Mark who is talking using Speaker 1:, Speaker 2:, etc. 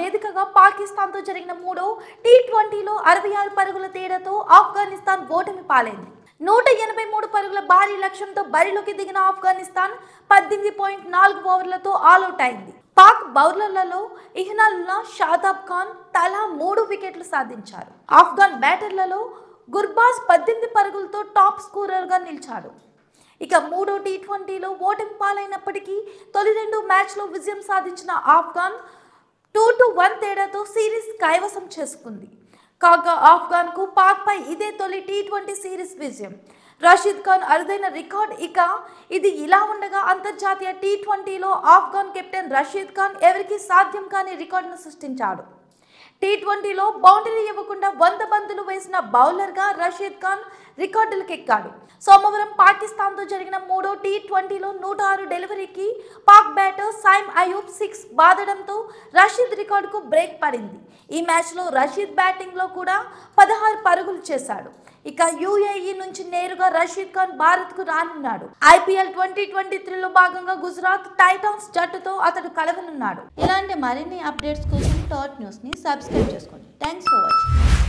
Speaker 1: వేదికగా పాకిస్తాన్తో జరిగిన మూడో టీ ట్వంటీలో అరవై ఆరు పరుగుల తేడాతో ఆఫ్ఘనిస్తాన్ ఓటమి పాలైంది నూట ఎనభై మూడు పరుగుల భారీ లక్ష్యంతో బరిలోకి దిగిన ఆఫ్ఘనిస్తాన్ పద్దెనిమిది పాయింట్ నాలుగు ఓవర్లతో అవుట్ అయింది పాక్ బౌలర్లలో ఇహ్నాల్లా షాదాబ్ ఖాన్ తలా మూడు వికెట్లు సాధించారు ఆఫ్ఘాన్ బ్యాటర్లలో గుర్బాజ్ పద్దెనిమిది పరుగులతో టాప్ స్కోరర్గా నిలిచాడు ఇక మూడో టీ ట్వంటీలో ఓటమి పాలైనప్పటికీ తొలి రెండు మ్యాచ్లో విజయం సాధించిన ఆఫ్ఘాన్ టూ టు వన్ తేడాతో సిరీస్ కైవసం చేసుకుంది కాగా ఆఫ్ఘాన్కు పాక్పై ఇదే తొలి టీ ట్వంటీ సిరీస్ విజయం రషీద్ ఖాన్ అరుదైన రికార్డ్ ఇక ఇది ఇలా ఉండగా అంతర్జాతీయ టీ ట్వంటీలో ఆఫ్ఘాన్ కెప్టెన్ రషీద్ ఖాన్ ఎవరికి సాధ్యం కాని రికార్డును సృష్టించాడు టీ ట్వంటీలో బౌండరీ ఇవ్వకుండా వంద బంతులు వేసిన బౌలర్గా రషీద్ ఖాన్ రికార్డులకు ఎక్కాడు సోమవారం పాకిస్తాన్తో జరిగిన మూడో టీ ట్వంటీలో నూట ఆరు డెలివరీకి పాక్ బ్యాటర్ సైమ్ అయూబ్ సిక్స్ బాదడంతో రషీద్ రికార్డుకు బ్రేక్ పడింది ఈ మ్యాచ్లో రషీద్ బ్యాటింగ్లో కూడా పదహారు పరుగులు చేశాడు ఇక యుఏఈ నుంచి నేరుగా రషీద్ ఖాన్ భారత్ కు రానున్నాడు ఐపీఎల్ ట్వంటీ ట్వంటీ త్రీ లో భాగంగా గుజరాత్ టైటాన్స్ జట్టుతో అతడు కలగనున్నాడు ఇలాంటి మరిన్ని అప్డేట్స్ కోసం టాట్ న్యూస్ ని సబ్స్క్రైబ్ చేసుకోండి థ్యాంక్స్ ఫర్ వాచింగ్